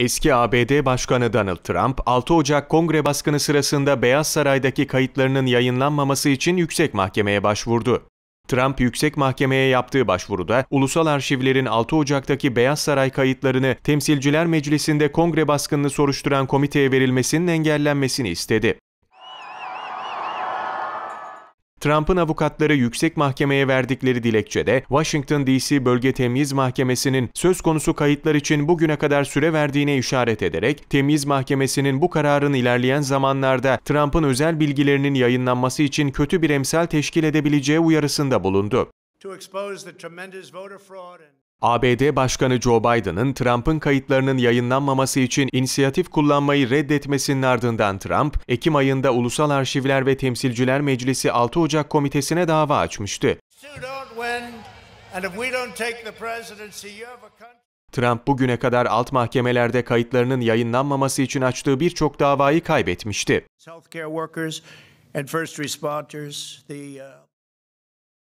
Eski ABD Başkanı Donald Trump, 6 Ocak Kongre baskını sırasında Beyaz Saray'daki kayıtlarının yayınlanmaması için yüksek mahkemeye başvurdu. Trump yüksek mahkemeye yaptığı başvuruda ulusal arşivlerin 6 Ocak'taki Beyaz Saray kayıtlarını Temsilciler Meclisi'nde Kongre baskınını soruşturan komiteye verilmesinin engellenmesini istedi. Trump'ın avukatları yüksek mahkemeye verdikleri dilekçede Washington DC Bölge Temyiz Mahkemesi'nin söz konusu kayıtlar için bugüne kadar süre verdiğine işaret ederek Temyiz Mahkemesi'nin bu kararın ilerleyen zamanlarda Trump'ın özel bilgilerinin yayınlanması için kötü bir emsal teşkil edebileceği uyarısında bulundu. ABD Başkanı Joe Biden'ın Trump'ın kayıtlarının yayınlanmaması için inisiyatif kullanmayı reddetmesinin ardından Trump, Ekim ayında Ulusal Arşivler ve Temsilciler Meclisi 6 Ocak Komitesi'ne dava açmıştı. Trump bugüne kadar alt mahkemelerde kayıtlarının yayınlanmaması için açtığı birçok davayı kaybetmişti.